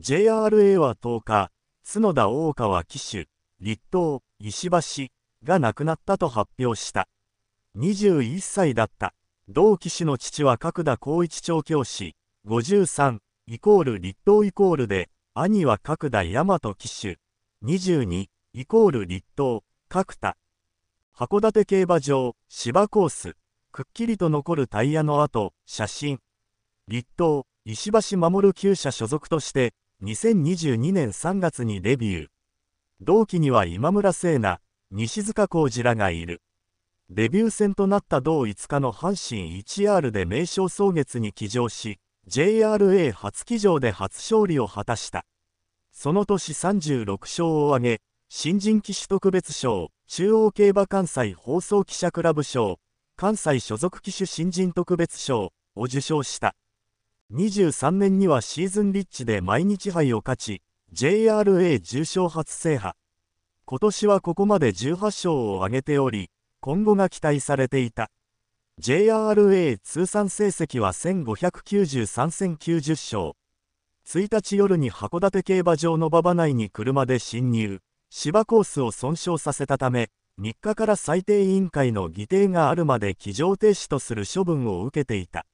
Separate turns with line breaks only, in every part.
JRA は10日、角田大川騎手、立東、石橋が亡くなったと発表した。21歳だった。同騎手の父は角田光一調教師、53、イコール立東イコールで、兄は角田大和騎手、22、イコール立東、角田。函館競馬場、芝コース、くっきりと残るタイヤの跡、写真。立東、石橋守厩舎所属として、2022年3月にデビュー。同期には今村聖奈、西塚浩二らがいる。デビュー戦となった同5日の阪神 1R で名称総月に騎乗し、JRA 初騎乗で初勝利を果たした。その年36勝を挙げ、新人騎手特別賞、中央競馬関西放送記者クラブ賞、関西所属騎手新人特別賞を受賞した。23年にはシーズンリッチで毎日杯を勝ち、JRA 重賞初制覇。今年はここまで18勝を挙げており、今後が期待されていた。JRA 通算成績は1593戦90勝。1日夜に函館競馬場の馬場内に車で侵入、芝コースを損傷させたため、3日から最低委員会の議定があるまで騎乗停止とする処分を受けていた。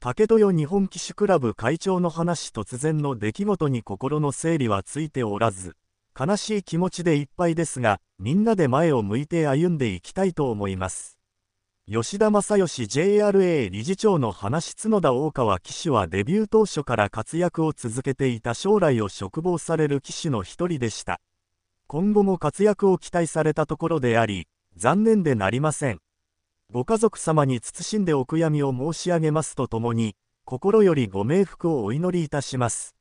竹豊日本騎手クラブ会長の話突然の出来事に心の整理はついておらず、悲しい気持ちでいっぱいですが、みんなで前を向いて歩んでいきたいと思います。吉田正義 JRA 理事長の話角田大川騎手はデビュー当初から活躍を続けていた将来を嘱望される騎手の一人でした。今後も活躍を期待されたところであり、残念でなりません。ご家族様に謹んでお悔やみを申し上げますとともに、心よりご冥福をお祈りいたします。